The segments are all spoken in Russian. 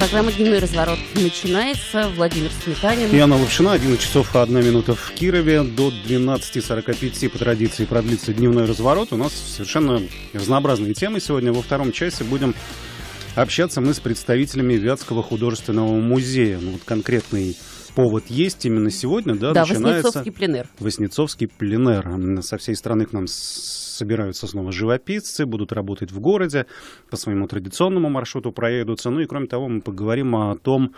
Программа «Дневной разворот» начинается. Владимир Сметанин. Яна Лапшина. 11 часов 1 минута в Кирове. До 12.45 по традиции продлится «Дневной разворот». У нас совершенно разнообразные темы сегодня. Во втором часе будем общаться мы с представителями Вятского художественного музея. Ну, вот конкретный повод есть именно сегодня, да, да начинается... Воснецовский пленер. Воснецовский пленер. Со всей страны к нам собираются снова живописцы, будут работать в городе, по своему традиционному маршруту проедутся. Ну и кроме того, мы поговорим о том,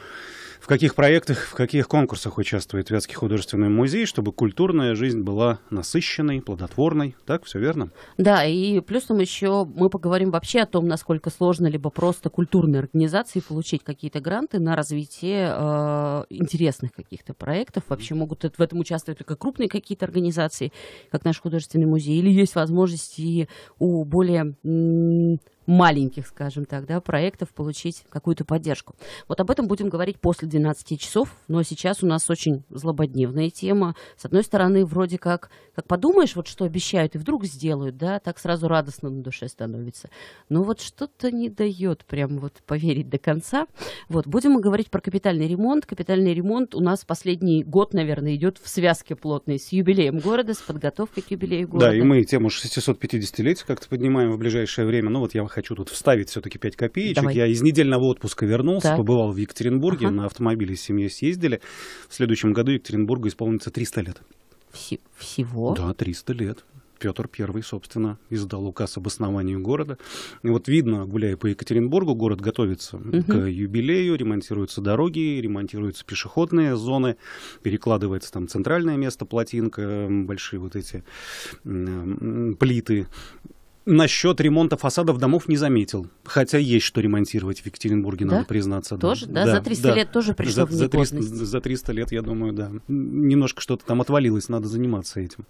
в каких проектах, в каких конкурсах участвует Вятский художественный музей, чтобы культурная жизнь была насыщенной, плодотворной. Так, все верно? Да, и плюсом еще мы поговорим вообще о том, насколько сложно либо просто культурной организации получить какие-то гранты на развитие э, интересных каких-то проектов. Вообще могут в этом участвовать только крупные какие-то организации, как наш художественный музей, или есть возможность и у более маленьких, скажем так, да, проектов получить какую-то поддержку. Вот об этом будем говорить после 12 часов, но сейчас у нас очень злободневная тема. С одной стороны, вроде как, как подумаешь, вот что обещают, и вдруг сделают, да, так сразу радостно на душе становится. Но вот что-то не дает прям вот поверить до конца. Вот, будем мы говорить про капитальный ремонт. Капитальный ремонт у нас последний год, наверное, идет в связке плотной с юбилеем города, с подготовкой к юбилею города. Да, и мы тему 650-летия как-то поднимаем в ближайшее время. Ну вот я хочу тут вставить все-таки 5 копеечек. Давай. Я из недельного отпуска вернулся, так. побывал в Екатеринбурге, ага. на автомобиле с семьей съездили. В следующем году Екатеринбургу исполнится 300 лет. Вс- всего? Да, 300 лет. Петр Первый, собственно, издал указ об основании города. И вот видно, гуляя по Екатеринбургу, город готовится угу. к юбилею, ремонтируются дороги, ремонтируются пешеходные зоны, перекладывается там центральное место, плотинка, большие вот эти э, плиты. Насчет ремонта фасадов домов не заметил. Хотя есть что ремонтировать в Екатеринбурге, да? надо признаться. Тоже, да? да за 300 да. лет тоже пришло за, в негодность. за 300, за 300 лет, я думаю, да. Немножко что-то там отвалилось, надо заниматься этим.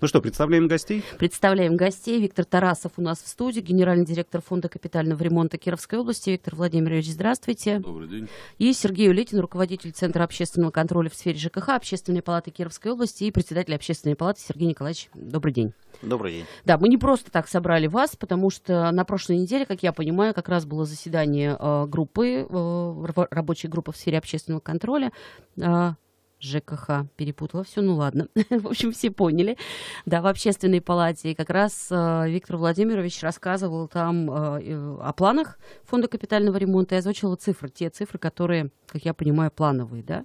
Ну что, представляем гостей? Представляем гостей. Виктор Тарасов у нас в студии, генеральный директор фонда капитального ремонта Кировской области. Виктор Владимирович, здравствуйте. Добрый день. И Сергей Улетин, руководитель Центра общественного контроля в сфере ЖКХ, Общественной палаты Кировской области и председатель Общественной палаты Сергей Николаевич. Добрый день. Добрый день. Да, мы не просто так собрались собрали вас, потому что на прошлой неделе, как я понимаю, как раз было заседание э, группы, э, рабочей группы в сфере общественного контроля. Э, ЖКХ перепутала все, ну ладно. в общем, все поняли. Да, в общественной палате. И как раз э, Виктор Владимирович рассказывал там э, о планах фонда капитального ремонта и озвучила цифры, те цифры, которые, как я понимаю, плановые, да.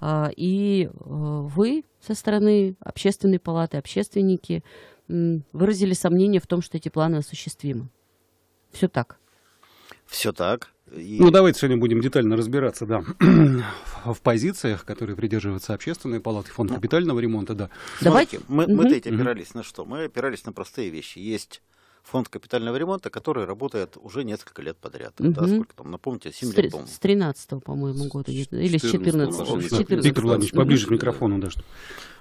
А, и э, вы со стороны общественной палаты, общественники выразили сомнение в том, что эти планы осуществимы. Все так. Все так. И... Ну, давайте сегодня будем детально разбираться, да, в позициях, которые придерживаются общественной палаты, фонд капитального ремонта, да. Давайте. Смотрите, мы, мы-то эти опирались на что? Мы опирались на простые вещи. Есть фонд капитального ремонта, который работает уже несколько лет подряд. Угу. Да, сколько там, напомните, 7 с, лет, по-моему. С 13 по-моему, года. Или с 14 Виктор Владимирович, поближе к микрофону, да, чтобы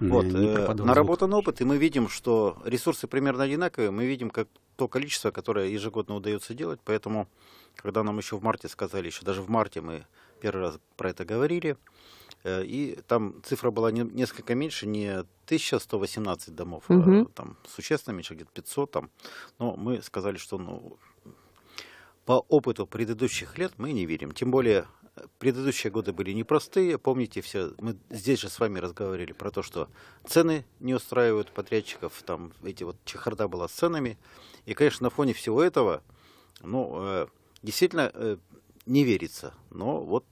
э, вот, э, Наработан опыт, и мы видим, что ресурсы примерно одинаковые, мы видим как то количество, которое ежегодно удается делать, поэтому, когда нам еще в марте сказали, еще даже в марте мы первый раз про это говорили, Э, и там цифра была не, несколько меньше, не 1118 домов, угу. а там существенно меньше, где-то 500 там. Но мы сказали, что ну, по опыту предыдущих лет мы не верим. Тем более предыдущие годы были непростые. Помните все, мы здесь же с вами разговаривали про то, что цены не устраивают подрядчиков, там эти вот чехарда была с ценами. И, конечно, на фоне всего этого, ну, э, действительно э, не верится. Но вот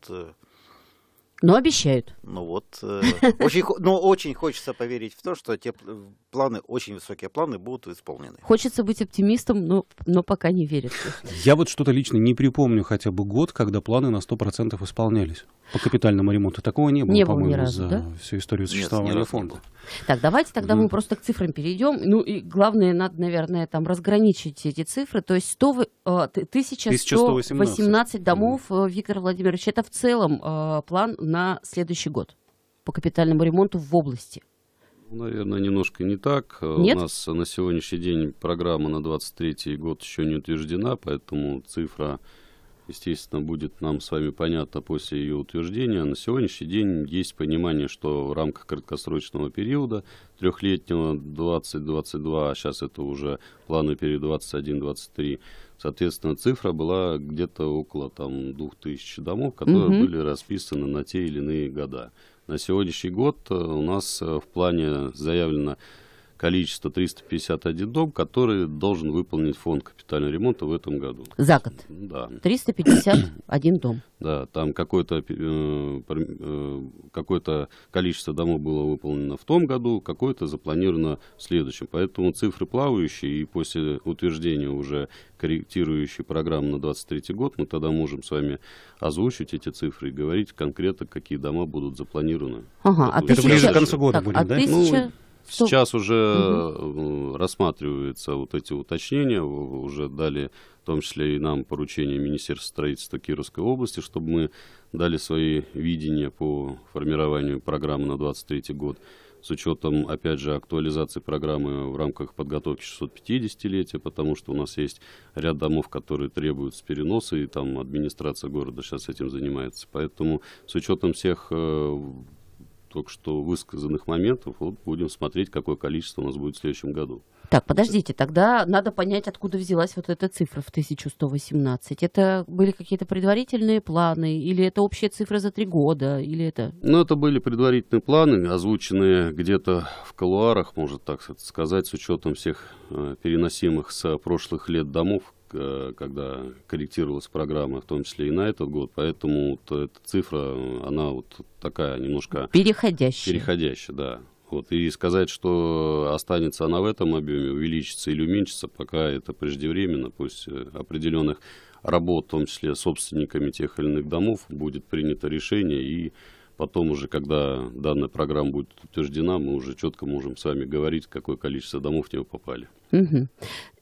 но обещают. Ну вот, э, очень, ну, очень хочется поверить в то, что тепло, планы, очень высокие планы будут исполнены. Хочется быть оптимистом, но, но пока не верится. Я вот что-то лично не припомню хотя бы год, когда планы на 100% исполнялись по капитальному ремонту. Такого не было, не по-моему, было разу, за да? всю историю существования Нет, фонда. Так, давайте тогда mm. мы просто к цифрам перейдем. Ну и главное, надо, наверное, там разграничить эти цифры. То есть 100, 1118 18. домов, mm. Виктор Владимирович, это в целом э, план на следующий год по капитальному ремонту в области. Ну, наверное, немножко не так. Э, Нет? У нас на сегодняшний день программа на 23 год еще не утверждена, поэтому цифра, естественно, будет нам с вами понятна после ее утверждения. На сегодняшний день есть понимание, что в рамках краткосрочного периода, трехлетнего 20-22, а сейчас это уже планы период 21-23, Соответственно, цифра была где-то около там, 2000 домов, которые угу. были расписаны на те или иные года. На сегодняшний год э, у нас э, в плане заявлено количество 351 дом, который должен выполнить фонд капитального ремонта в этом году. За год? Да. 351 дом. Да, там какое-то э, э, какое количество домов было выполнено в том году, какое-то запланировано в следующем. Поэтому цифры плавающие, и после утверждения уже корректирующей программы на 23 год, мы тогда можем с вами озвучить эти цифры и говорить конкретно, какие дома будут запланированы. Ага, а тысяча... Это ближе к концу года так, будет, а да? Тысяча... Ну, ну, сейчас что... уже угу. рассматриваются вот эти уточнения, уже дали в том числе и нам поручение Министерства строительства Кировской области, чтобы мы дали свои видения по формированию программы на 2023 год с учетом, опять же, актуализации программы в рамках подготовки 650-летия, потому что у нас есть ряд домов, которые требуют с переноса, и там администрация города сейчас этим занимается. Поэтому с учетом всех э, только что высказанных моментов. Вот будем смотреть, какое количество у нас будет в следующем году. Так, подождите, тогда надо понять, откуда взялась вот эта цифра в 1118. Это были какие-то предварительные планы, или это общая цифра за три года, или это... Ну, это были предварительные планы, озвученные где-то в колуарах, может так сказать, с учетом всех э, переносимых с прошлых лет домов. Э, когда корректировалась программа, в том числе и на этот год, поэтому вот эта цифра, она вот такая немножко... Переходящая. Переходящая, да. Вот. И сказать, что останется она в этом объеме, увеличится или уменьшится, пока это преждевременно, пусть э, определенных работ, в том числе собственниками тех или иных домов, будет принято решение и Потом уже, когда данная программа будет утверждена, мы уже четко можем с вами говорить, какое количество домов в нее попали. Угу.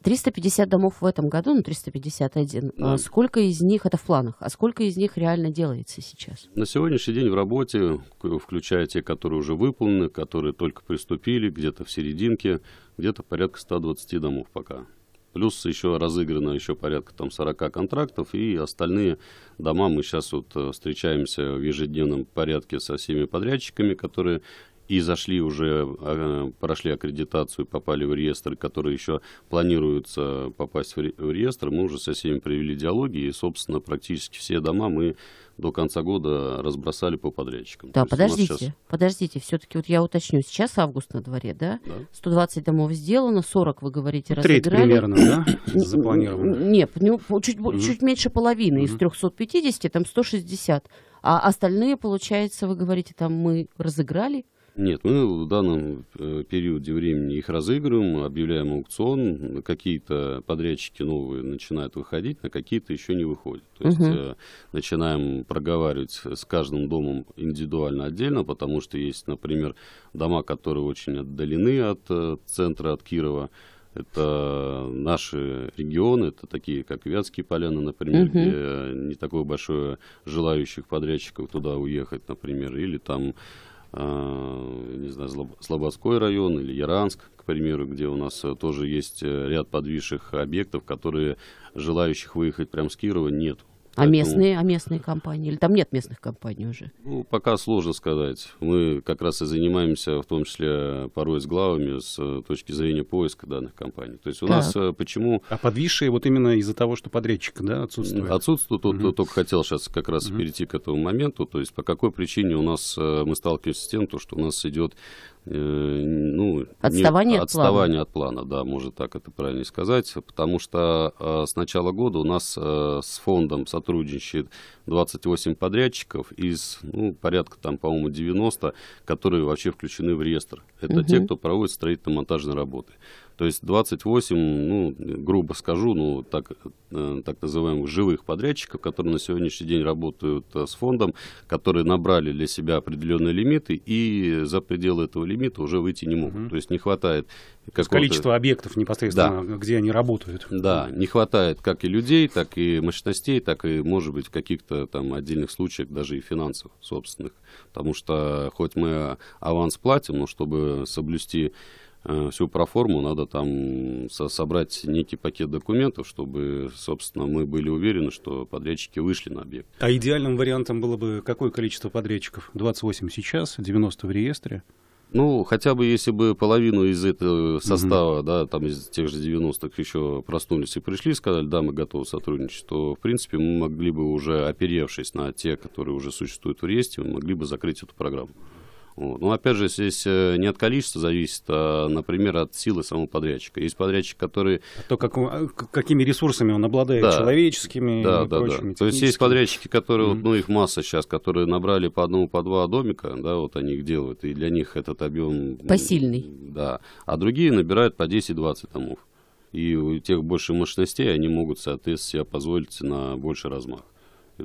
350 домов в этом году, ну 351. Да. А сколько из них это в планах, а сколько из них реально делается сейчас? На сегодняшний день в работе, включая те, которые уже выполнены, которые только приступили, где-то в серединке, где-то порядка 120 домов пока. Плюс еще разыграно еще порядка там 40 контрактов, и остальные дома мы сейчас вот э, встречаемся в ежедневном порядке со всеми подрядчиками, которые и зашли уже, э, прошли аккредитацию, попали в реестр, которые еще планируются попасть в реестр, мы уже со всеми провели диалоги, и, собственно, практически все дома мы до конца года разбросали по подрядчикам. Да, подождите, сейчас... подождите, все-таки вот я уточню, сейчас август на дворе, да? да? 120 домов сделано, 40, вы говорите, ну, разыграли. Треть примерно, да, запланировано? Нет, ну, чуть, угу. чуть меньше половины, угу. из 350 там 160, а остальные, получается, вы говорите, там мы разыграли? Нет, мы в данном э, периоде времени их разыгрываем, объявляем аукцион. Какие-то подрядчики новые начинают выходить, на какие-то еще не выходят. То есть угу. начинаем проговаривать с каждым домом индивидуально отдельно, потому что есть, например, дома, которые очень отдалены от э, центра, от Кирова. Это наши регионы, это такие, как Вятские поляны, например, угу. где не такое большое желающих подрядчиков туда уехать, например, или там Э, не знаю, Слободской район или Яранск, к примеру, где у нас э, тоже есть э, ряд подвижных объектов, которые желающих выехать прямо с Кирова нету. А местные, ну. а местные компании? Или там нет местных компаний уже? Ну, пока сложно сказать. Мы как раз и занимаемся, в том числе, порой с главами, с э, точки зрения поиска данных компаний. То есть у так. нас э, почему... А подвисшие вот именно из-за того, что подрядчик да, отсутствует? Отсутствует. Тут угу. только хотел сейчас как раз угу. перейти к этому моменту. То есть по какой причине у нас э, мы сталкиваемся с тем, то, что у нас идет Э, ну, отставание, не, от, отставание плана. от плана, да, можно так это правильно сказать, потому что э, с начала года у нас э, с фондом сотрудничает 28 подрядчиков из ну, порядка там, по-моему, 90, которые вообще включены в реестр. Это угу. те, кто проводит строительно-монтажные работы. То есть 28, ну, грубо скажу, ну, так, э, так называемых живых подрядчиков, которые на сегодняшний день работают э, с фондом, которые набрали для себя определенные лимиты и за пределы этого лимита уже выйти не могут. Угу. То есть не хватает... Какого-то... Количество объектов непосредственно, да. где они работают. Да, не хватает как и людей, так и мощностей, так и, может быть, в каких-то там отдельных случаях даже и финансов собственных. Потому что хоть мы аванс платим, но чтобы соблюсти Э, всю проформу надо там со собрать некий пакет документов, чтобы, собственно, мы были уверены, что подрядчики вышли на объект. А идеальным вариантом было бы какое количество подрядчиков? 28 сейчас, 90 в реестре? Ну, хотя бы если бы половину из этого состава, угу. да, там из тех же 90-х еще проснулись и пришли, сказали, да, мы готовы сотрудничать, то, в принципе, мы могли бы уже, оперевшись на те, которые уже существуют в реестре, мы могли бы закрыть эту программу. Вот. Но ну, опять же, здесь э, не от количества зависит, а, например, от силы самого подрядчика. Есть подрядчик, который... А то, как, а, какими ресурсами он обладает, да. человеческими да, и да, прочими, да. То есть есть подрядчики, которые, mm-hmm. вот, ну, их масса сейчас, которые набрали по одному, по два домика, да, вот они их делают, и для них этот объем... Посильный. Да. А другие набирают по 10-20 домов. И у тех больше мощностей они могут, соответственно, себе позволить на больший размах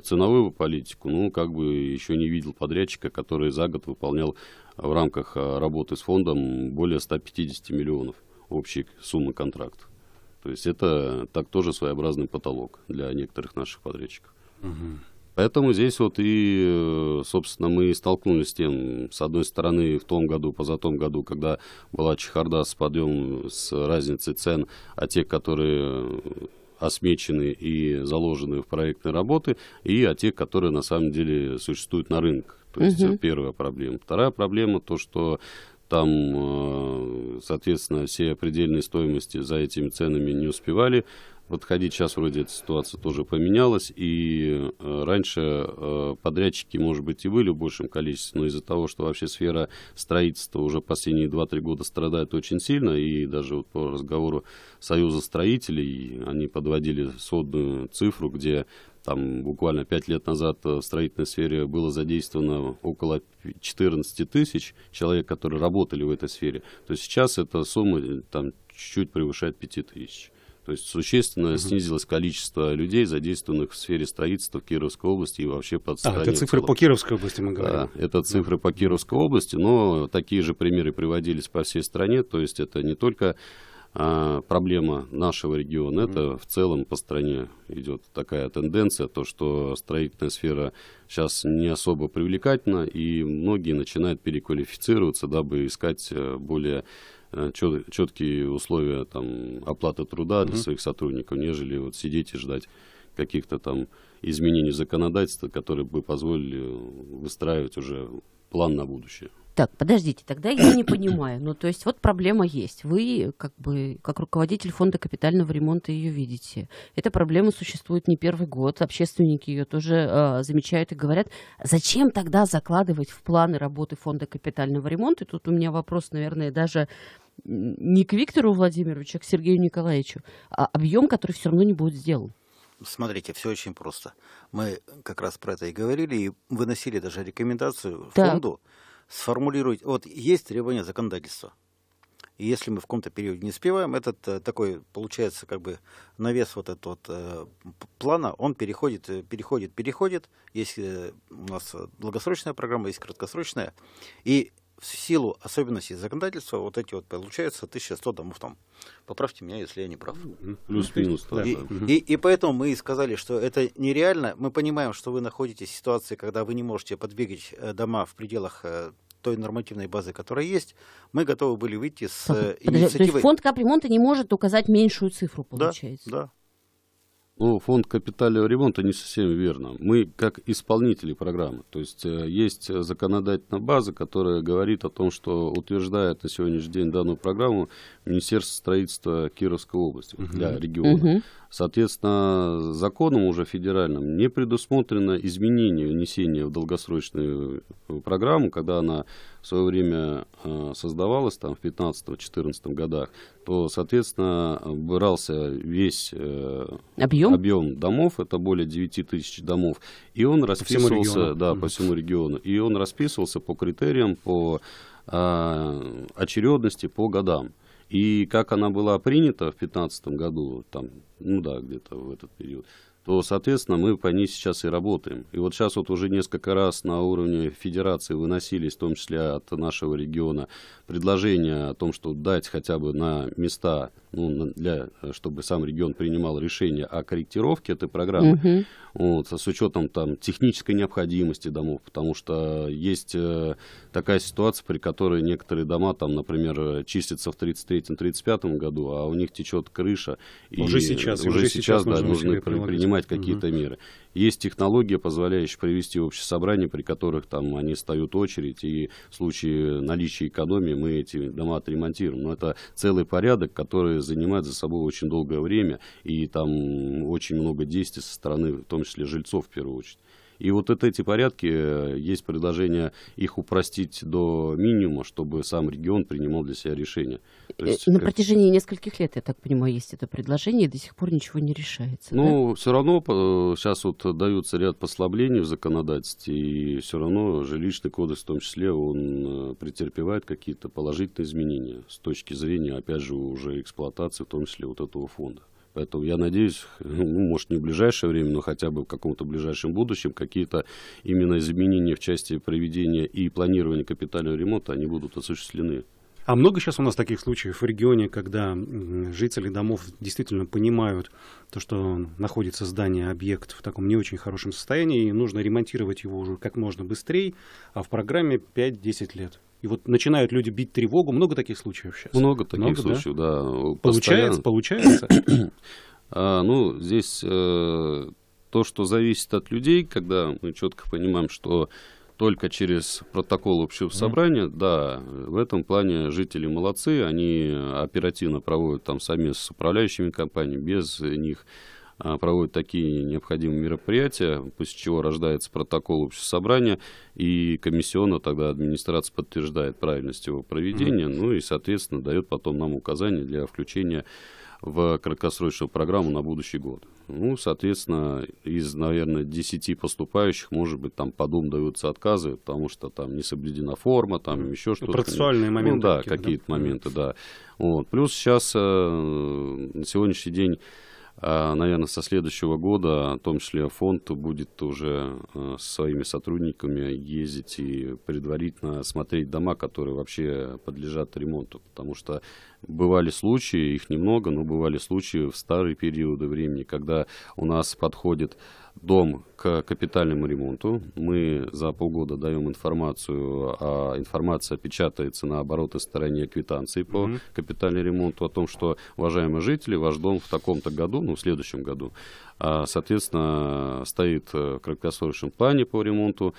ценовую политику, ну, как бы еще не видел подрядчика, который за год выполнял в рамках а, работы с фондом более 150 миллионов общей суммы контракта. То есть это так тоже своеобразный потолок для некоторых наших подрядчиков. Угу. Поэтому здесь вот и, э, собственно, мы столкнулись с тем, с одной стороны, в том году, позатом году, когда была чехарда с подъем с разницей цен, а те, которые э, освечены и заложены в проектные работы, и о тех, которые на самом деле существуют на рынках. То есть угу. это первая проблема. Вторая проблема то, что там, э, соответственно, все предельные стоимости за этими ценами не успевали подходить сейчас вроде эта ситуация тоже поменялась, и э, раньше э, подрядчики, может быть, и были в большем количестве, но из-за того, что вообще сфера строительства уже последние 2-3 года страдает очень сильно, и даже вот по разговору Союза строителей, они подводили содную цифру, где там буквально 5 лет назад э, в строительной сфере было задействовано около 14 тысяч человек, которые работали в этой сфере, то сейчас эта сумма э, там чуть-чуть превышает 5 тысяч. То есть существенно угу. снизилось количество людей, задействованных в сфере строительства в Кировской области и вообще под А, это цифры по Кировской области мы говорим? Да, это цифры да. по Кировской области, но такие же примеры приводились по всей стране. То есть это не только а, проблема нашего региона. Это в целом по стране идет такая тенденция, то что строительная сфера сейчас не особо привлекательна, и многие начинают переквалифицироваться, дабы искать э, более э, четкие условия там, оплаты труда для своих сотрудников, нежели вот сидеть и ждать каких-то там изменений законодательства, которые бы позволили э, выстраивать уже план на будущее. Так, подождите, тогда я не понимаю. Ну, то есть вот проблема есть. Вы, как бы, как руководитель фонда капитального ремонта ее видите. Эта проблема существует не первый год. Общественники ее тоже э, замечают и говорят, зачем тогда закладывать в планы работы фонда капитального ремонта? И тут у меня вопрос, наверное, даже не к Виктору Владимировичу, а к Сергею Николаевичу. А объем, который все равно не будет сделан. Смотрите, все очень просто. Мы как раз про это и говорили, и выносили даже рекомендацию так. фонду сформулировать. Вот есть требования законодательства. И если мы в каком-то периоде не успеваем, этот э, такой, получается, как бы навес вот этого вот, э, плана, он переходит, э, переходит, переходит. Есть э, у нас э, долгосрочная программа, есть краткосрочная. И в силу особенностей законодательства вот эти вот получаются 1100 домов там. Поправьте меня, если я не прав. Ну, плюс-минус. Да. И, да. и, и поэтому мы и сказали, что это нереально. Мы понимаем, что вы находитесь в ситуации, когда вы не можете подвигать э, дома в пределах э, той нормативной базы, которая есть, мы готовы были выйти с э, инициативой. То есть фонд капремонта не может указать меньшую цифру, получается? Да, да. Ну, фонд капитального ремонта не совсем верно. Мы как исполнители программы. То есть э, есть законодательная база, которая говорит о том, что утверждает на сегодняшний день данную программу Министерство строительства Кировской области угу. для региона. Угу. Соответственно, законом уже федеральным не предусмотрено изменение внесения в долгосрочную э, программу, когда она в свое время э, создавалась там в 15-14 годах, то, соответственно, брался весь э, объем? объем домов, это более 9 тысяч домов, и он расписывался по всему да, по всему региону и он расписывался по критериям, по а, очередности, по годам. И как она была принята в 2015 году, там, ну да, где-то в этот период, то, соответственно, мы по ней сейчас и работаем. И вот сейчас вот уже несколько раз на уровне федерации выносились, в том числе от нашего региона, предложения о том, что дать хотя бы на места ну, для, э, чтобы сам регион принимал решение о корректировке этой программы, угу. Uh вот, с учетом там, технической необходимости домов, потому что есть э, такая ситуация, при которой некоторые дома, там, например, чистятся в 33-35 году, а у них течет крыша. Уже и сейчас. Уже, сейчас, сейчас да, нужно принимать какие-то угу. Uh меры. Есть технология, позволяющая провести общее собрание, при которых там они встают очередь, и в случае наличия экономии мы эти дома отремонтируем. Но это целый порядок, который которая занимает за собой очень долгое время, и там очень много действий со стороны, в том числе жильцов в первую очередь. И вот это, эти порядки, э, есть предложение их упростить до минимума, чтобы сам регион принимал для себя решение. Э, есть, На как... протяжении нескольких лет, я так понимаю, есть это предложение, и до сих пор ничего не решается. Ну, да? все равно сейчас э, вот даются ряд послаблений в законодательстве, и все равно жилищный кодекс в том числе, он претерпевает какие-то положительные изменения с точки зрения, опять же, уже эксплуатации, в том числе вот этого фонда. Поэтому я надеюсь, ну, может, не в ближайшее время, но хотя бы в каком-то ближайшем будущем какие-то именно изменения в части проведения и планирования капитального ремонта, они будут осуществлены. А много сейчас у нас таких случаев в регионе, когда жители домов действительно понимают то, что находится здание, объект в таком не очень хорошем состоянии, и нужно ремонтировать его уже как можно быстрее, а в программе 5-10 лет. И вот начинают люди бить тревогу. Много таких случаев сейчас? Много таких много, случаев, да. да получается, получается. а, ну, здесь э, то, что зависит от людей, когда мы четко понимаем, что только через протокол общего собрания, mm-hmm. да, в этом плане жители молодцы, они оперативно проводят там совместно с управляющими компаниями, без них а, проводят такие необходимые мероприятия, после чего рождается протокол общего собрания, и комиссионно тогда администрация подтверждает правильность его проведения, mm-hmm. ну и, соответственно, дает потом нам указания для включения в краткосрочную программу на будущий год. Ну, соответственно, из, наверное, 10 поступающих, может быть, там по дому даются отказы, потому что там не соблюдена форма, там еще что-то. Процессуальные моменты. Ну, да, какие-то да? моменты, да. Вот. Плюс сейчас э, на сегодняшний день а, наверное, со следующего года, в том числе фонд, будет уже э, со своими сотрудниками ездить и предварительно смотреть дома, которые вообще подлежат ремонту. Потому что бывали случаи, их немного, но бывали случаи в старые периоды времени, когда у нас подходит дом к капитальному ремонту. Мы за полгода даем информацию, а информация печатается на оборотной стороне квитанции по mm-hmm. капитальному ремонту о том, что, уважаемые жители, ваш дом в таком-то году, ну, в следующем году, а, соответственно, стоит в краткосрочном плане по ремонту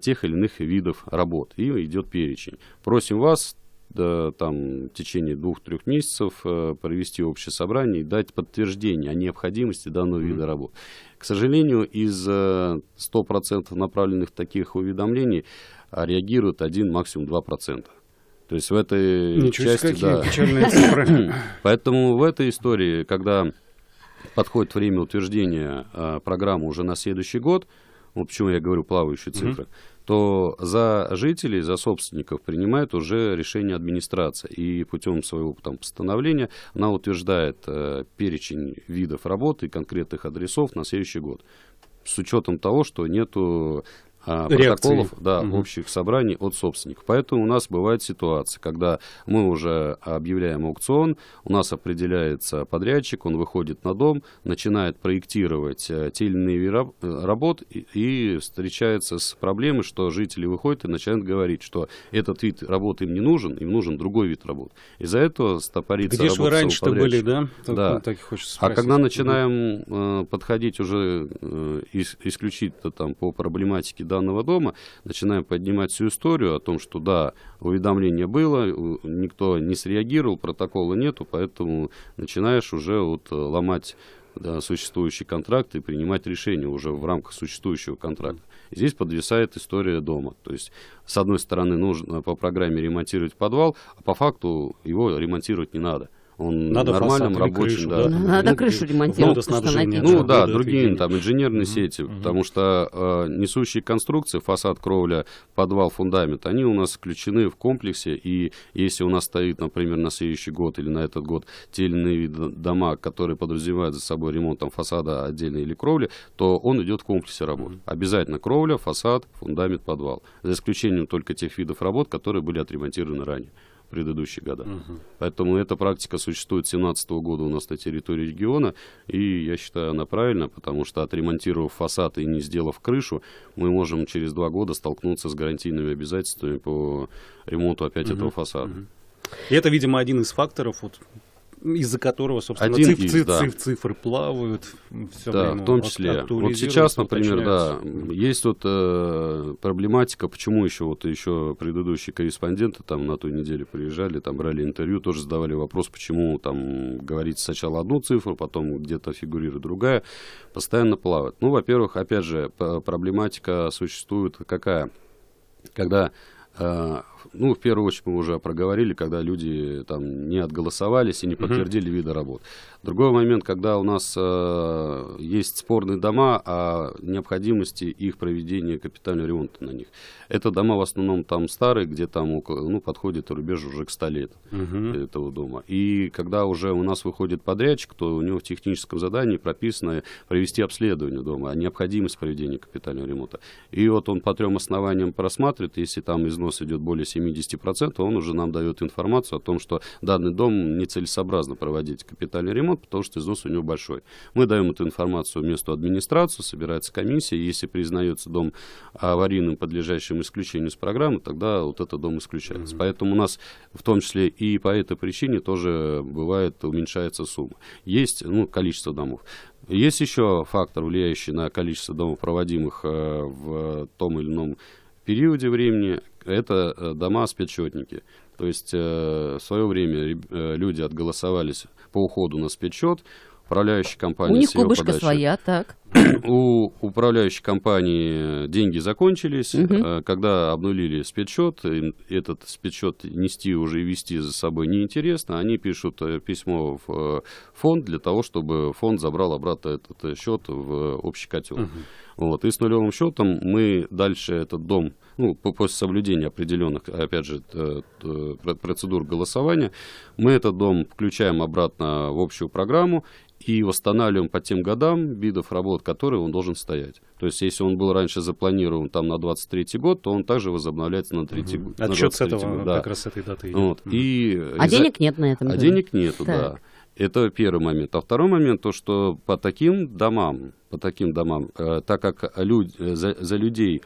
тех или иных видов работ. И идет перечень. Просим вас да, э, там, в течение двух-трех месяцев э, провести общее собрание и дать подтверждение о необходимости данного mm-hmm. вида работ. К сожалению, из э, 100% направленных таких уведомлений а, реагирует один максимум 2%. То есть в этой Ничего части, да. цифры. Поэтому в этой истории, когда подходит время утверждения э, программы уже на следующий год, вот почему я говорю плавающие цифры, угу. то за жителей, за собственников принимает уже решение администрация. И путем своего там, постановления она утверждает э, перечень видов работы и конкретных адресов на следующий год с учетом того, что нету а, протоколов да, угу. общих собраний от собственников. Поэтому у нас бывает ситуация, когда мы уже объявляем аукцион, у нас определяется подрядчик, он выходит на дом, начинает проектировать э, те или иные э, работы и встречается с проблемой, что жители выходят и начинают говорить, что этот вид работы им не нужен, им нужен другой вид работы. Из-за этого стопорится Где же вы раньше-то были, да? да. Ну, так и хочется спросить. а когда начинаем э, подходить уже э, исключить-то там по проблематике данного дома, начинаем поднимать всю историю о том, что да, уведомление было, э, никто не среагировал, протокола нету, поэтому начинаешь уже вот э, ломать да, существующий контракт и принимать решение уже в рамках существующего контракта. Здесь подвисает история дома. То есть, с одной стороны, нужно по программе ремонтировать подвал, а по факту его ремонтировать не надо он надо нормальном, рабочем. Крышу, да. Да. Надо ну, крышу ремонтировать. Ну, ну да, другие там инженерные сети, потому что э, несущие конструкции, фасад, кровля, подвал, фундамент, они у нас включены в комплексе, и если у нас стоит, например, на следующий год или на этот год те или иные дома, которые подразумевают за собой ремонт там, фасада отдельно или кровли, то он идет в комплексе работ. Обязательно кровля, фасад, фундамент, подвал. За исключением только тех видов работ, которые были отремонтированы ранее предыдущие года. Угу. Поэтому эта практика существует с 2017 года у нас на территории региона, и я считаю, она правильна, потому что отремонтировав фасад и не сделав крышу, мы можем через два года столкнуться с гарантийными обязательствами по ремонту опять угу. этого фасада. Угу. И это, видимо, один из факторов, вот, из-за которого, собственно, Один циф- есть, циф- да. циф- цифры плавают. Все да, время в том числе. Вот сейчас, например, да, есть вот э, проблематика, почему еще вот еще предыдущие корреспонденты там на той неделе приезжали, там брали интервью, тоже задавали вопрос, почему там говорить сначала одну цифру, потом где-то фигурирует другая, постоянно плавает. Ну, во-первых, опять же, проблематика существует какая? Когда э, ну, в первую очередь мы уже проговорили, когда люди там не отголосовались и не подтвердили угу. виды работ. Другой момент, когда у нас э, есть спорные дома о необходимости их проведения капитального ремонта на них. Это дома в основном там старые, где там около, ну, подходит рубеж уже к 100 лет угу. этого дома. И когда уже у нас выходит подрядчик, то у него в техническом задании прописано провести обследование дома, а необходимость проведения капитального ремонта. И вот он по трем основаниям просматривает, если там износ идет более 70%, он уже нам дает информацию о том, что данный дом нецелесообразно проводить капитальный ремонт, потому что износ у него большой. Мы даем эту информацию месту администрацию, собирается комиссия, если признается дом аварийным, подлежащим исключению из программы, тогда вот этот дом исключается. Mm-hmm. Поэтому у нас в том числе и по этой причине тоже бывает уменьшается сумма. Есть ну, количество домов. Есть еще фактор, влияющий на количество домов, проводимых э, в том или ином периоде времени, это э, дома-спецчетники. То есть э, в свое время э, люди отголосовались по уходу на спецчет, управляющая компания. У них кубышка подачи. своя, так. у управляющей компании э, деньги закончились. Угу. Когда обнулили спецсчет, этот спецсчет нести уже и вести за собой неинтересно. Они пишут э, письмо в фонд для того, чтобы фонд забрал обратно этот счет в общий котел. Угу. Вот. И с нулевым счетом мы дальше этот дом, ну, после соблюдения определенных, опять же, процедур голосования, мы этот дом включаем обратно в общую программу и восстанавливаем по тем годам видов работ, под которой он должен стоять. То есть, если он был раньше запланирован там на 23-й год, то он также возобновляется на 3-й угу. год. Отчет с этого, год, да. как раз с этой даты Вот. Угу. И, а из-за... денег нет на этом. А денег нету, да. Это первый момент. А второй момент, то что по таким домам, по таким домам, э, так как люд, э, за, за людей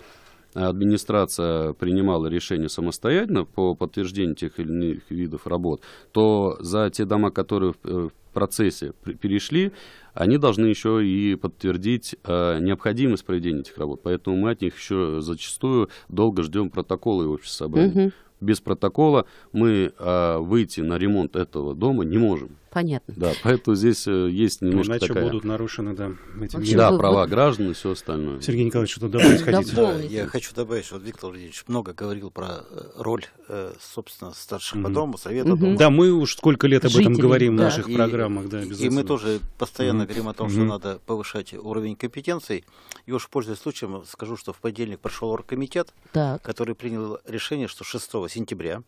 администрация принимала решение самостоятельно по подтверждению тех или иных видов работ, то за те дома, которые в, э, в процессе перешли, они должны еще и подтвердить э, необходимость проведения этих работ. Поэтому мы от них еще зачастую долго ждем протоколы общества собрания. Угу. Без протокола мы э, выйти на ремонт этого дома не можем понятно. Да, поэтому здесь э, есть ну, немножко Иначе такая... будут нарушены, да, эти общем, Да, вы... права граждан и все остальное. Сергей Николаевич, что-то добавить хотите? Да, я хочу добавить, что Виктор Владимирович много говорил про э, роль, э, собственно, старших по дому, совета угу. дома. Да, мы уж сколько лет об Жители, этом говорим да. в наших и, программах, да, И мы тоже постоянно угу. говорим о том, что угу. надо повышать уровень компетенций. И уж пользуясь случаем, скажу, что в понедельник прошел оргкомитет, так. который принял решение, что 6 сентября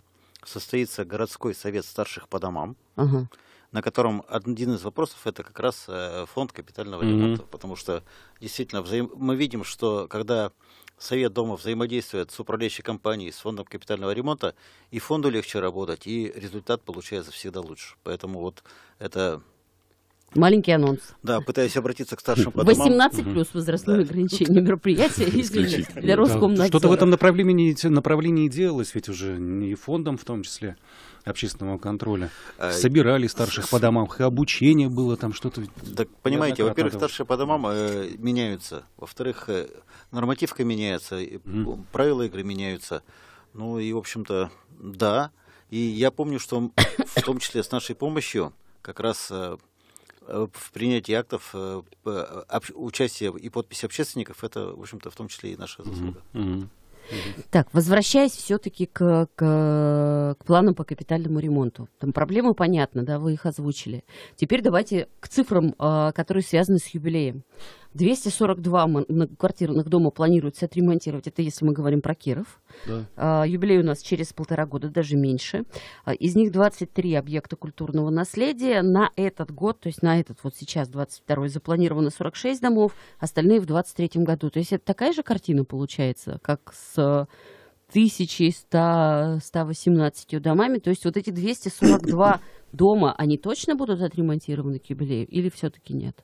состоится городской совет старших по домам, ага. на котором один из вопросов это как раз э, фонд капитального mm-hmm. ремонта, потому что действительно взаим... мы видим, что когда совет дома взаимодействует с управляющей компанией, с фондом капитального ремонта, и фонду легче работать, и результат получается всегда лучше. Поэтому вот это Маленький анонс. Да, пытаюсь обратиться к старшим по 18 плюс возрастные да. ограничения мероприятия, для Роскомнадзора. Что-то в этом направлении, направлении делалось, ведь уже не фондом в том числе общественного контроля. А, Собирали старших с... по домам, и обучение было там что-то. Так понимаете, во-первых, старшие по домам э, меняются, во-вторых, э, нормативка меняется, mm. правила игры меняются. Ну и, в общем-то, да. И я помню, что в том числе с нашей помощью как раз э, Э, в принятии актов э, участие и подписи общественников, это, в общем-то, в том числе и наша заслуга. Mm-hmm. Mm-hmm. Так, возвращаясь все-таки к, к, к планам по капитальному ремонту. Там проблемы понятно, да, вы их озвучили. Теперь давайте к цифрам, а, которые связаны с юбилеем. 242 многоквартирных дома планируется отремонтировать. Это если мы говорим про Киров. Да. А, юбилей у нас через полтора года, даже меньше. А, из них 23 объекта культурного наследия. На этот год, то есть на этот вот сейчас, 22 запланировано 46 домов, остальные в 23 году. То есть это такая же картина получается, как с 1118 домами. То есть вот эти 242 дома, они точно будут отремонтированы к юбилею или все-таки нет?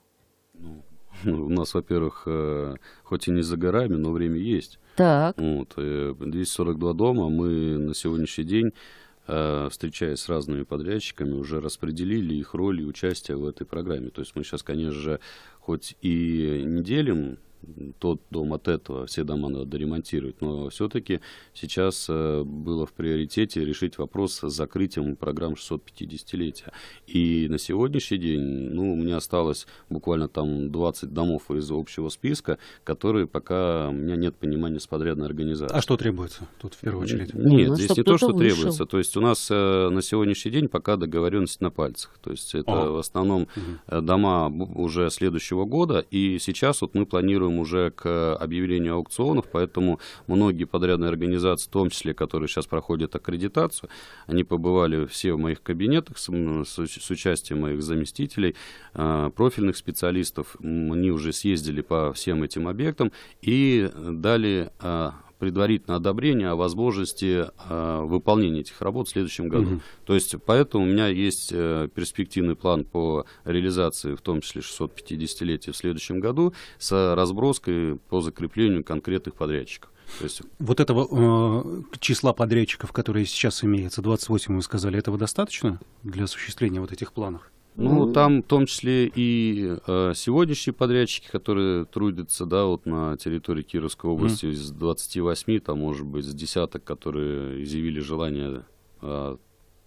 Ну, У нас, во-первых, э, хоть и не за горами, но время есть. Так. Вот, 242 э, дома мы на сегодняшний день э, встречаясь с разными подрядчиками, уже распределили их роль и участие в этой программе. То есть мы сейчас, конечно же, хоть и не делим тот дом от этого, все дома надо доремонтировать. Но все-таки сейчас э, было в приоритете решить вопрос с закрытием программ 650-летия. И на сегодняшний день, ну, у меня осталось буквально там 20 домов из общего списка, которые пока у меня нет понимания с подрядной организацией. А что требуется тут в первую очередь? Нет, ну, здесь не то, что вышел. требуется. То есть у нас э, на сегодняшний день пока договоренность на пальцах. То есть это О. в основном угу. дома уже следующего года. И сейчас вот мы планируем планом уже к объявлению аукционов, поэтому многие подрядные организации, в том числе, которые сейчас проходят аккредитацию, они побывали все в моих кабинетах с, с, с участием моих заместителей, э, профильных специалистов. Они уже съездили по всем этим объектам и дали э, предварительное одобрение о возможности э, выполнения этих работ в следующем году. Угу. То есть поэтому у меня есть э, перспективный план по реализации, в том числе 650-летия в следующем году, с разброской по закреплению конкретных подрядчиков. То есть... Вот этого э, числа подрядчиков, которые сейчас имеется, 28, вы сказали, этого достаточно для осуществления вот этих планов? Ну, mm там в том числе и э, сегодняшние подрядчики, которые трудятся, да, вот на территории Кировской области mm-hmm. из 28, там, может быть, с десяток, которые изъявили желание э,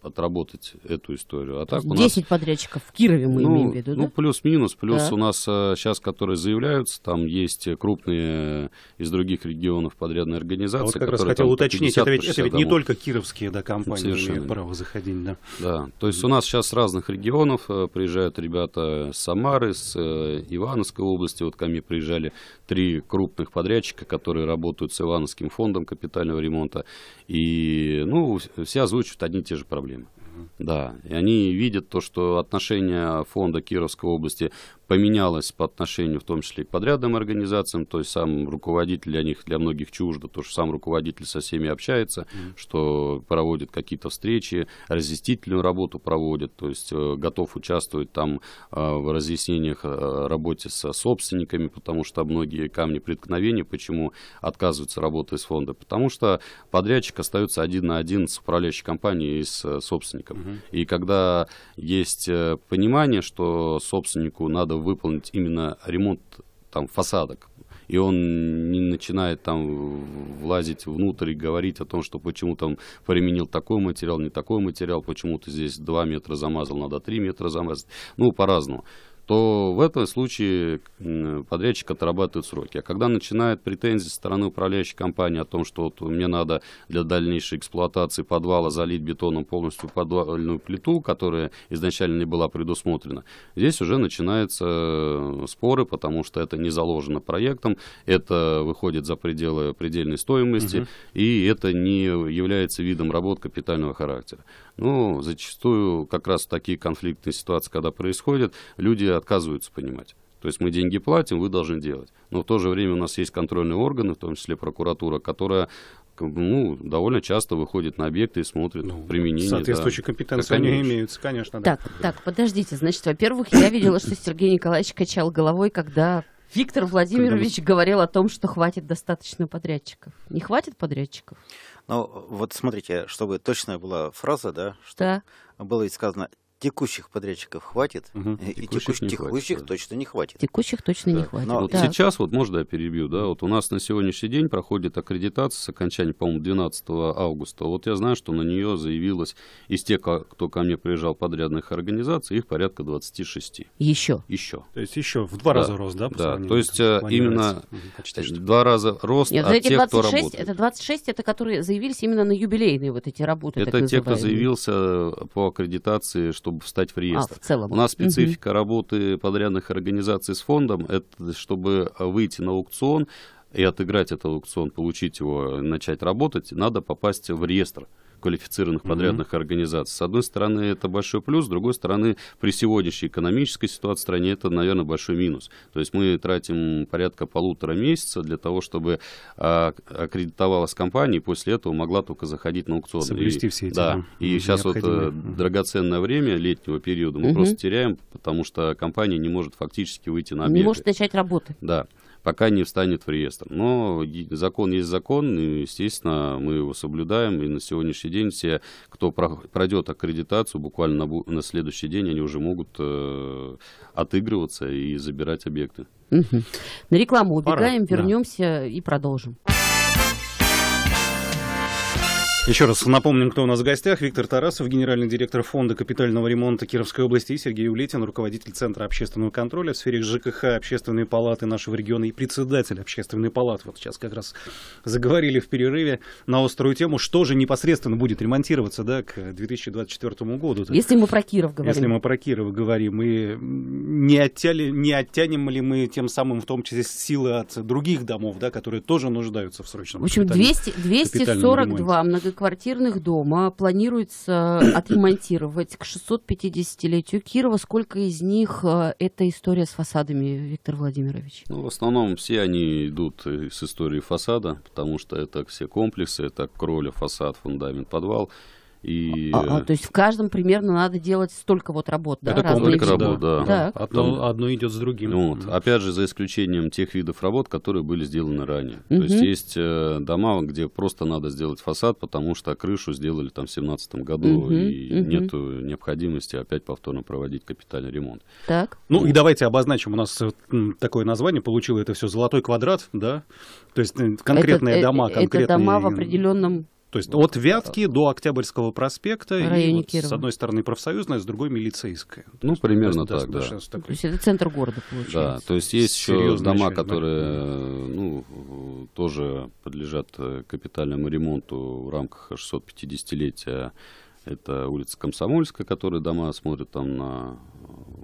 отработать эту историю. А так у 10 нас, подрядчиков в Кирове мы ну, имеем в виду, ну, да? Ну, плюс-минус. Плюс, плюс да. у нас а, сейчас, которые заявляются, там есть крупные из других регионов подрядные организации. А вот как раз хотел уточнить, это ведь, это ведь не только кировские да, компании Совершенно. имеют право заходить, да? Да, то есть у нас сейчас с разных регионов а, приезжают ребята с Самары, с а, Ивановской области. Вот ко мне приезжали три крупных подрядчика, которые работают с Ивановским фондом капитального ремонта. И, ну, все озвучивают одни и те же проблемы да, и они видят то, что отношение фонда Кировской области поменялось по отношению в том числе и к подрядным организациям, то есть сам руководитель для них, для многих чуждо, то, что сам руководитель со всеми общается, mm-hmm. что проводит какие-то встречи, разъяснительную работу проводит, то есть э, готов участвовать там э, в разъяснениях э, работе со собственниками, потому что многие камни преткновения, почему отказываются работать с фонда, потому что подрядчик остается один на один с управляющей компанией и с э, собственником. Mm-hmm. И когда есть э, понимание, что собственнику надо выполнить именно ремонт там фасадок. И он не начинает там влазить внутрь и говорить о том, что почему там применил такой материал, не такой материал, почему ты здесь 2 метра замазал, надо 3 метра замазать. Ну, по-разному то в этом случае подрядчик отрабатывает сроки. А когда начинает претензии со стороны управляющей компании о том, что вот мне надо для дальнейшей эксплуатации подвала залить бетоном полностью подвальную плиту, которая изначально не была предусмотрена, здесь уже начинаются э, споры, потому что это не заложено проектом, это выходит за пределы предельной стоимости, угу. и это не является видом работ капитального характера. Ну, зачастую как раз такие конфликтные ситуации, когда происходят, люди отказываются понимать. То есть мы деньги платим, вы должны делать. Но в то же время у нас есть контрольные органы, в том числе прокуратура, которая ну, довольно часто выходит на объекты и смотрит ну, применение. Соответствующие да. компетенции они конечно. имеются, конечно. Да. Так, так, подождите. Значит, во-первых, я видела, что Сергей Николаевич качал головой, когда Виктор Владимирович когда... говорил о том, что хватит достаточно подрядчиков. Не хватит подрядчиков? Ну, вот смотрите, чтобы точная была фраза, да, что да. было сказано Текущих подрядчиков хватит, угу. и текущих, текущих, текущих хватит, точно да. не хватит. Текущих точно да. не хватит. Но вот Сейчас, вот можно я перебью, да, вот у нас на сегодняшний день проходит аккредитация с окончанием, по-моему, 12 августа. Вот я знаю, что на нее заявилось из тех, кто ко мне приезжал подрядных организаций, их порядка 26. Еще? Еще. То есть еще в два да. раза рост, да? Да, то есть там, э, именно почти, э, два раза рост Нет, от эти тех, 26, кто работает. Это 26, это которые заявились именно на юбилейные вот эти работы. Это те, называемые. кто заявился по аккредитации, что чтобы встать в реестр. А, в целом. У нас специфика угу. работы подрядных организаций с фондом, это чтобы выйти на аукцион и отыграть этот аукцион, получить его, начать работать, надо попасть в реестр квалифицированных подрядных mm организаций. С одной стороны, это большой плюс, с другой стороны, при сегодняшней экономической ситуации в стране это, наверное, большой минус. То есть мы тратим порядка полутора месяца для того, чтобы а, аккредитовалась компания, и после этого могла только заходить на аукцион. Соблюсти и, все эти. Да, и сейчас вот э, драгоценное время летнего периода мы угу. просто теряем, потому что компания не может фактически выйти на объект. Не может начать работать. Да пока не встанет в реестр. Но закон есть закон, и, естественно, мы его соблюдаем. И на сегодняшний день все, кто пройдет аккредитацию, буквально на, на следующий день они уже могут э, отыгрываться и забирать объекты. Угу. На рекламу убегаем, Пора, вернемся да. и продолжим. Еще раз напомним, кто у нас в гостях. Виктор Тарасов, генеральный директор фонда капитального ремонта Кировской области, и Сергей Улетин, руководитель Центра общественного контроля в сфере ЖКХ, общественной палаты нашего региона и председатель общественной палаты. Вот сейчас как раз заговорили в перерыве на острую тему, что же непосредственно будет ремонтироваться да, к 2024 году. Так? Если мы про Киров говорим. Если мы про Киров говорим. И не, оттяли, не оттянем ли мы тем самым в том числе силы от других домов, да, которые тоже нуждаются в срочном В общем, 200, 242 много квартирных дома планируется отремонтировать к 650-летию Кирова. Сколько из них э, это история с фасадами, Виктор Владимирович? Ну, в основном все они идут с э, истории фасада, потому что это все комплексы, это кроля фасад, фундамент, подвал – и... А, а, э, то есть в каждом примерно надо делать столько вот работ, да? Это комплекс работ, да. да. Одно, а ну, одно идет с другим. Ну, вот. Опять же, за исключением тех видов работ, которые были сделаны ранее. mm То есть есть э, дома, где просто надо сделать фасад, потому что крышу сделали там в 2017 году, mm и mm нет необходимости опять повторно проводить капитальный ремонт. Так. Ну, ну и давайте обозначим, у нас такое название получило это все «Золотой квадрат», да? То есть э, конкретные это, э, дома, конкретные... Это дома в определенном то есть от Вятки до Октябрьского проспекта, и вот, с одной стороны профсоюзная, с другой милицейская. Ну, то примерно есть, так, да. Такой... То есть это центр города, получается. Да, то есть есть еще дома, которые ну, тоже подлежат э, капитальному ремонту в рамках 650-летия это улица Комсомольская, которые дома смотрят там на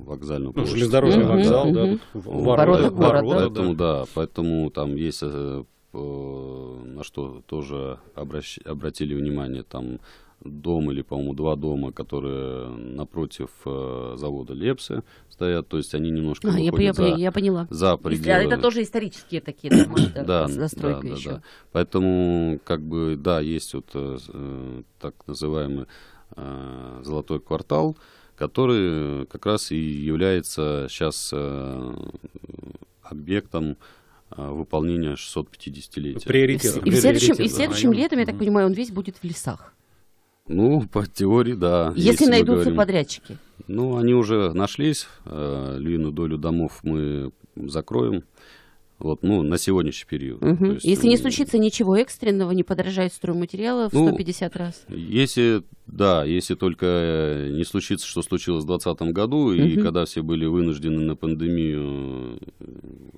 вокзальную ну, площадь. Ну, железнодорожный вокзал, да. да. Ворота, ворота, ворота, поэтому, да. да, поэтому там есть э, Э, на что тоже обращ, обратили внимание, там дом или, по-моему, два дома, которые напротив э, завода Лепсы стоят, то есть они немножко а, я, за, я поняла. за пределы. это тоже исторические такие дома, да, застройка да, еще. да. Поэтому, как бы, да, есть вот э, э, так называемый э, «золотой квартал», который как раз и является сейчас э, объектом Э, выполнения 650-летия. Приоритет. И, и следующим, и следующим да. летом, я так понимаю, он весь будет в лесах. Ну, по теории, да. Если, если найдутся говорим, подрядчики. Ну, они уже нашлись. Э, львиную долю домов мы закроем. Вот, ну, на сегодняшний период. Угу. Есть, если не э, случится ничего экстренного, не подорожает материала в ну, 150 раз? Если, да, если только э, не случится, что случилось в 2020 году, угу. и когда все были вынуждены на пандемию э,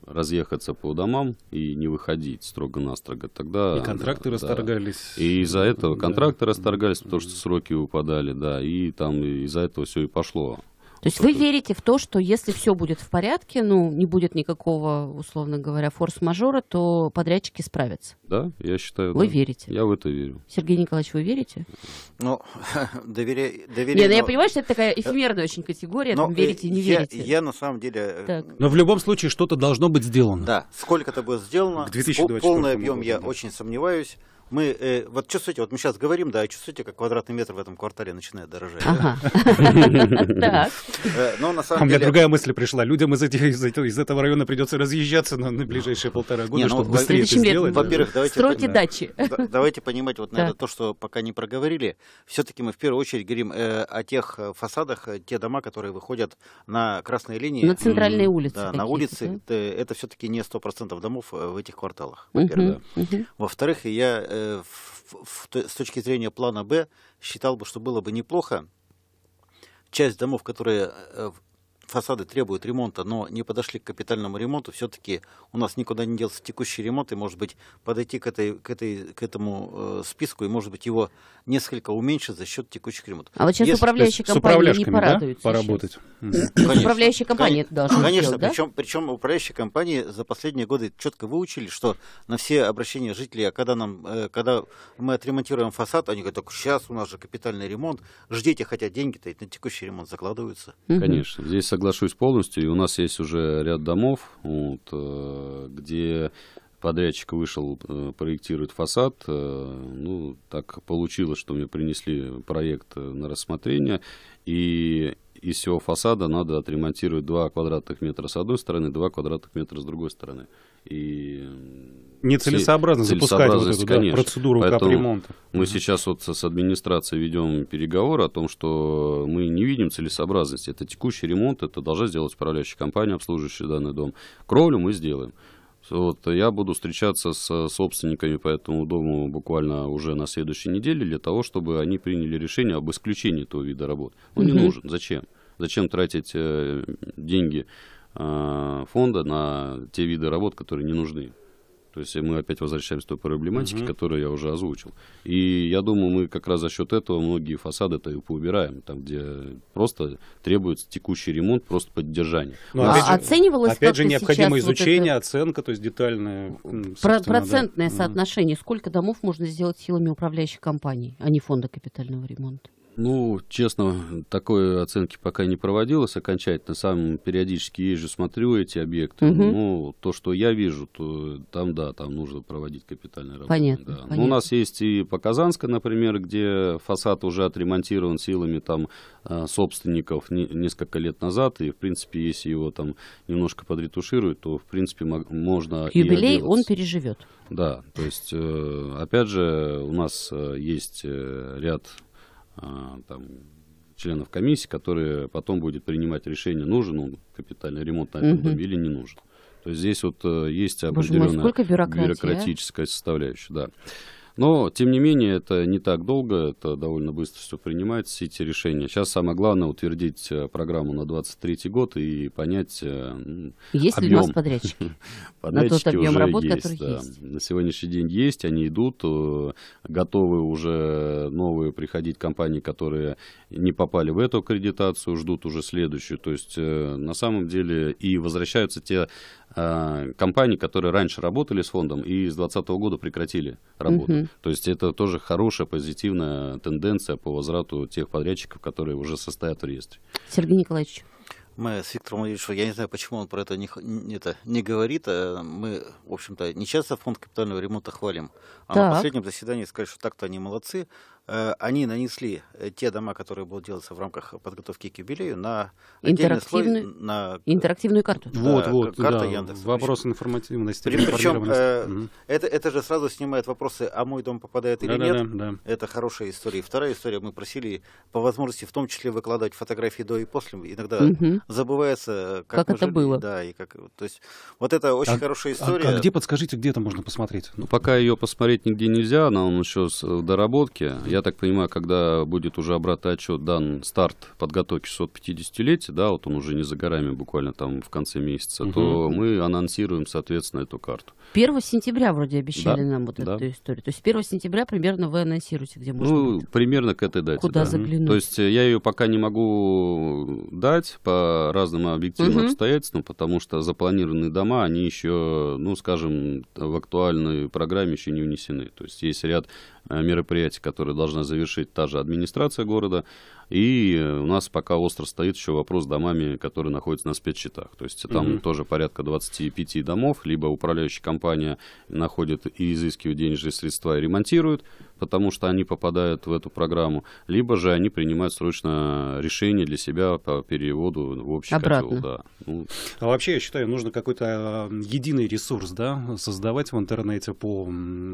разъехаться по домам и не выходить строго-настрого, тогда... И контракты да, расторгались. И из-за этого контракты да. расторгались, потому что сроки упадали, да, и там из-за этого все и пошло. То есть вы верите в то, что если все будет в порядке, ну, не будет никакого, условно говоря, форс-мажора, то подрядчики справятся? Да, я считаю. Вы да. верите? Я в это верю. Сергей Николаевич, вы верите? Ну, доверяю. доверие Нет, ну, но... я понимаю, что это такая эфемерная очень категория, но там, э, верите, не я, верите. Я на самом деле... Э, так. Но в любом случае что-то должно быть сделано. Да, сколько это было сделано, К 2024 полный объем году, я да. очень сомневаюсь мы, э, вот чувствуете, вот мы сейчас говорим, да, и чувствуете, как квадратный метр в этом квартале начинает дорожать. Ага. Э, но на самом а деле... другая мысль пришла. Людям из этого района придется разъезжаться на ближайшие полтора года, ну, чтобы быстрее сделать. Во-первых, давайте... дачи. Давайте понимать вот на это то, что пока не проговорили. Все-таки мы в первую очередь говорим э, о тех э, фасадах, те дома, которые выходят на красные линии. На центральные улицы. На улице. Это все-таки не 100% домов в этих кварталах. Во-первых. Во-вторых, я в, э, в, с точки зрения плана Б считал бы, что было бы неплохо часть домов, которые э, фасады требуют ремонта, но не подошли к капитальному ремонту, все-таки у нас никуда не делся текущий ремонт, и, может быть, подойти к, этой, к, этой, к этому э, списку, и, может быть, его несколько уменьшить за счет текущих ремонтов. А вот сейчас Если, управляющие компании не порадуется, Да? Поработать. Конечно. компания, компании это должны Конечно, сделать, причем, да? причем управляющие компании за последние годы четко выучили, что на все обращения жителей, а когда, нам, э, когда мы отремонтируем фасад, они говорят, так сейчас у нас же капитальный ремонт, ждите, хотя деньги-то на текущий ремонт закладываются. Конечно, здесь соглашусь полностью, и у нас есть уже ряд домов, вот, э, где подрядчик вышел, э, проектирует фасад. Э, ну, так получилось, что мне принесли проект на рассмотрение, и из всего фасада надо отремонтировать 2 квадратных метра с одной стороны, 2 квадратных метра с другой стороны. И нецелесообразно запускать вот эту да, процедуру Поэтому капремонта. Мы сейчас вот с администрацией ведем переговоры о том, что мы не видим целесообразности. Это текущий ремонт, это должна сделать управляющая компания, обслуживающая данный дом. Кровлю мы сделаем. Вот, я буду встречаться с собственниками по этому дому буквально уже на следующей неделе для того, чтобы они приняли решение об исключении этого вида работ. Он угу. не нужен. Зачем? Зачем тратить э, деньги э, фонда на те виды работ, которые не нужны? То есть мы опять возвращаемся к той проблематике, угу. которую я уже озвучил. И я думаю, мы как раз за счет этого многие фасады-то и поубираем, там, где просто требуется текущий ремонт, просто поддержание. Но ну, а же, оценивалось опять же необходимо изучение, вот это... оценка, то есть детальное. Про процентное да. соотношение. Сколько домов можно сделать силами управляющей компании, а не фонда капитального ремонта? Ну, честно, такой оценки пока не проводилось окончательно. Сам периодически езжу, смотрю эти объекты. Угу. Ну, то, что я вижу, то там, да, там нужно проводить капитальные работы. Понятно. Да. понятно. Ну, Но у нас есть и по Казанской, например, где фасад уже отремонтирован силами там а, собственников несколько лет назад. И, в принципе, если его там немножко подретушируют, то, в принципе, можно... Юбилей он переживет. Да, то есть, э, опять же, у нас э, есть э, ряд а, там, членов комиссии, которые потом будет принимать решение, нужен он капитальный ремонт на этом угу. доме или не нужен. То есть здесь вот э, есть определенная мой, а? бюрократическая составляющая. Да. Но, тем не менее, это не так долго, это довольно быстро все принимается, все эти решения. Сейчас самое главное утвердить э, программу на 23 год и понять ну, Есть объем. ли у нас подрядчики? Подрядчики на тот объем работ, есть, есть. На сегодняшний день есть, они идут, э, готовы уже новые приходить компании, которые не попали в эту аккредитацию, ждут уже следующую. То есть, на самом деле, и возвращаются те а, компании, которые раньше работали с фондом и с 2020 года прекратили работу. То есть это тоже хорошая позитивная тенденция по возврату тех подрядчиков, которые уже состоят в реестре. Сергей Николаевич. Мы с Виктором Владимировичем, я не знаю, почему он про это не, это не говорит. А мы, в общем-то, не часто фонд капитального ремонта хвалим. А так. на последнем заседании сказали, что так-то они молодцы. Э, они нанесли э, те дома, которые будут делаться в рамках подготовки к юбилею, на интерактивную, слой, на интерактивную карту. Вот, да, вот, карта да, Яндекс. Вопрос информативности. При, причем э, это, это же сразу снимает вопросы, а мой дом попадает или да, нет. Да, да, Это хорошая история. Вторая история, мы просили по возможности в том числе выкладывать фотографии до и после. Иногда угу. забывается, как, как это жили, было. Да, и как, то есть вот это очень а, хорошая а история. А, а где, подскажите, где это можно посмотреть? Ну, пока ее посмотреть нигде нельзя, она он еще в э, доработке. Я так понимаю, когда будет уже обратный отчет дан старт подготовки 650-летия, да, вот он уже не за горами буквально там в конце месяца, угу. то мы анонсируем, соответственно, эту карту. 1 сентября вроде обещали да, нам вот да. эту историю. То есть 1 сентября примерно вы анонсируете, где можно Ну, быть. примерно к этой дате. Куда да. заглянуть? То есть э, я ее пока не могу дать по разным объективным угу. обстоятельствам, потому что запланированные дома, они еще, ну, скажем, в актуальной программе еще не внесены. То есть есть ряд Э, мероприятий, которые должна завершить та же администрация города. И э, у нас пока остро стоит еще вопрос с домами, которые находятся на спецсчетах. То есть там угу. тоже порядка 25 домов, либо управляющая компания находит и изыскивает денежные средства и ремонтирует потому что они попадают в эту программу, либо же они принимают срочно решение для себя по переводу в общий Обратно. котел. Да. Ну. А вообще, я считаю, нужно какой-то единый ресурс да, создавать в интернете по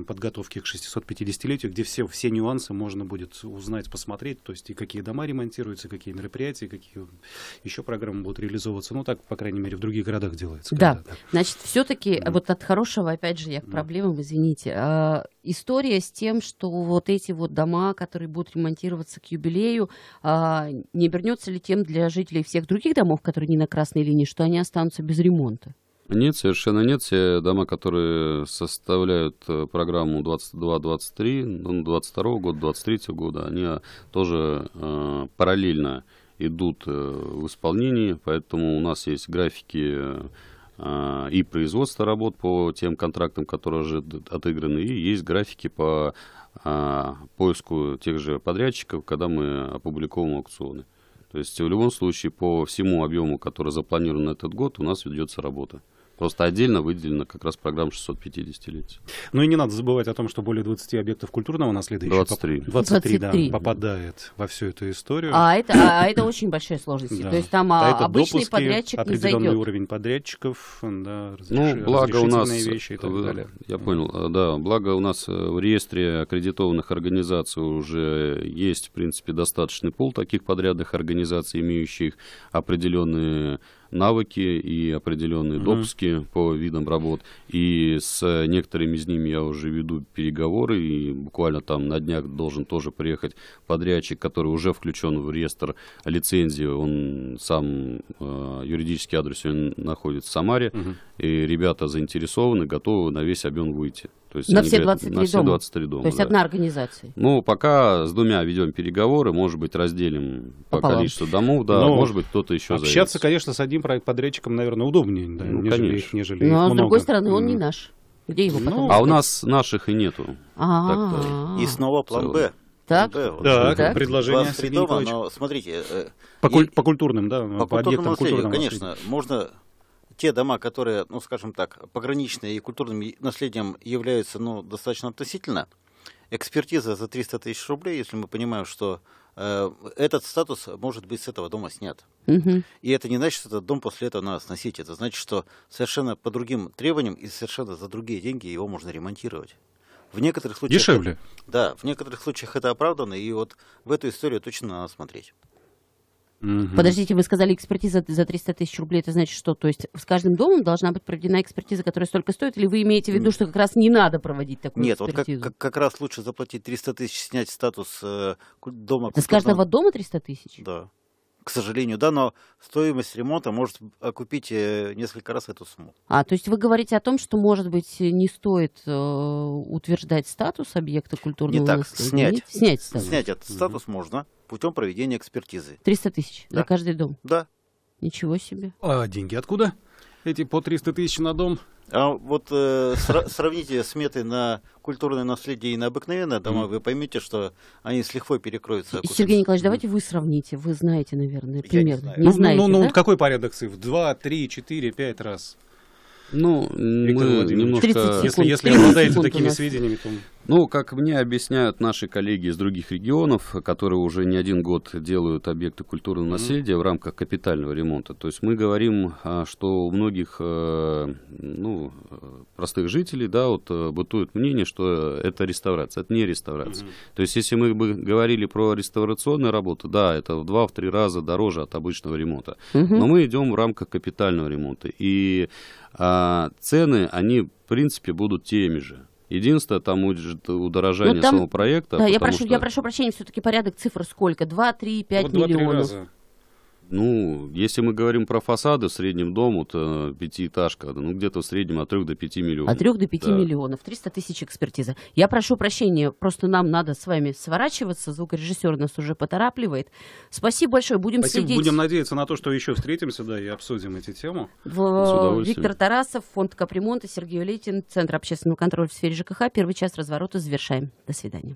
подготовке к 650-летию, где все, все нюансы можно будет узнать, посмотреть, то есть и какие дома ремонтируются, какие мероприятия, какие еще программы будут реализовываться. Ну, так, по крайней мере, в других городах делается. Да, когда, да. значит, все-таки mm. вот от хорошего, опять же, я к проблемам, извините, а, история с тем, что вот эти вот дома, которые будут ремонтироваться к юбилею, а, не обернется ли тем для жителей всех других домов, которые не на красной линии, что они останутся без ремонта? Нет, совершенно нет. Все дома, которые составляют э, программу 22-23, ну, 22 года, 23 го года, они э, тоже э, параллельно идут э, в исполнении, поэтому у нас есть графики э, а, и производство работ по тем контрактам, которые уже отыграны, и есть графики по а, поиску тех же подрядчиков, когда мы опубликовываем аукционы. То есть в любом случае по всему объему, который запланирован на этот год, у нас ведется работа. Просто отдельно выделена как раз программа 650-летия. Ну и не надо забывать о том, что более 20 объектов культурного наследия 23. Поп- 23, 23. Да, попадает во всю эту историю. А это, а, а это очень большая сложность. Да. То есть там а, а обычный допуски, подрядчик не зайдет. определенный уровень подрядчиков, да, разреши, ну, благо у нас, вещи и так вы, э, далее. Я понял, а, да. Благо у нас э, в реестре аккредитованных организаций уже есть, в принципе, достаточный пол таких подрядных организаций, имеющих определенные навыки и определенные угу. допуски по видам работ. И с некоторыми из ними я уже веду переговоры, и буквально там на днях должен тоже приехать подрядчик, который уже включен в реестр лицензии, он сам э, юридический адрес находится в Самаре, угу. и ребята заинтересованы, готовы на весь объем выйти. То есть на все 23 на все дома. 23 дома. То есть да. одна организация. Ну, пока с двумя ведем переговоры, может быть, разделим Пополам. по количеству домов, да, Но ну, может быть, кто-то еще Общаться, заявится. конечно, с одним проект-подрядчиком, наверное, удобнее, да, ну, нежели, конечно. их, нежели Но, их много. с другой стороны, он не наш. Где его ну, потом? Ну, а у нас наших и нету. А-а-а. И снова план «Б». Так, да, вот, так, так. предложение Сергей но смотрите... Э, по, и... по культурным, да, по, по объектам культурного наследия, Конечно, можно те дома, которые, ну, скажем так, пограничные и культурным наследием являются, ну, достаточно относительно, экспертиза за 300 тысяч рублей, если мы понимаем, что э, этот статус может быть с этого дома снят. Угу. И это не значит, что этот дом после этого надо сносить. Это значит, что совершенно по другим требованиям и совершенно за другие деньги его можно ремонтировать. В некоторых случаях... Дешевле? Да, в некоторых случаях это оправдано, и вот в эту историю точно надо смотреть. Угу. Подождите, вы сказали экспертиза за 300 тысяч рублей, это значит что? То есть с каждым домом должна быть проведена экспертиза, которая столько стоит, или вы имеете в виду, что как раз не надо проводить такую Нет, экспертизу? Нет, вот как, как, как раз лучше заплатить 300 тысяч, снять статус э, дома. С каждого дома 300 тысяч? Да к сожалению, да, но стоимость ремонта может окупить э, несколько раз эту сумму. А, то есть вы говорите о том, что, может быть, не стоит э, утверждать статус объекта культурного Не так, наследия. снять. Снять статус. Снять этот угу. можно путем проведения экспертизы. 300 тысяч да. за каждый дом? Да. Ничего себе. А деньги откуда? Эти по 300 тысяч на дом? А вот э, сравните сметы на культурное наследие и на обыкновенные дома, вы поймете, что они с лихвой перекроются. Окупятся. Сергей Николаевич, давайте вы сравните. Вы знаете, наверное, пример. Я не знаю. Не ну, ну, знаете, ну, ну да? вот какой порядок цифр? Два, три, четыре, пять раз. Ну, мы немножко... Секунд, если, если обладаете такими сведениями, то... Ну, как мне объясняют наши коллеги из других регионов, которые уже не один год делают объекты культурного наследия в рамках капитального ремонта. То есть мы говорим, а, что у многих э, ну, простых жителей да, вот, э, бытует мнение, что это реставрация. Это не реставрация. То есть если мы бы говорили про реставрационную работу, да, это в два, 2-3 раза дороже от обычного ремонта. Но мы идем в рамках капитального ремонта. И а, цены, они в принципе будут теми же. Единственное, там будет удорожание ну, там, самого проекта. Да, я прошу, что... я прошу прощения, все-таки порядок цифр сколько? 2, 3, 5 вот миллионов. 2-3 раза. Ну, если мы говорим про фасады в среднем дому, то э, пятиэтажка, ну, где-то в среднем от 3 до 5 миллионов. От 3 до 5 да. миллионов, 300 тысяч экспертиза. Я прошу прощения, просто нам надо с вами сворачиваться, звукорежиссер нас уже поторапливает. Спасибо большое, будем Спасибо. следить. Будем надеяться на то, что еще встретимся, да, и обсудим эти тему. В... Э, Виктор Тарасов, фонд капремонта, Сергей Улетин, Центр общественного контроля в сфере ЖКХ. Первый час разворота завершаем. До свидания.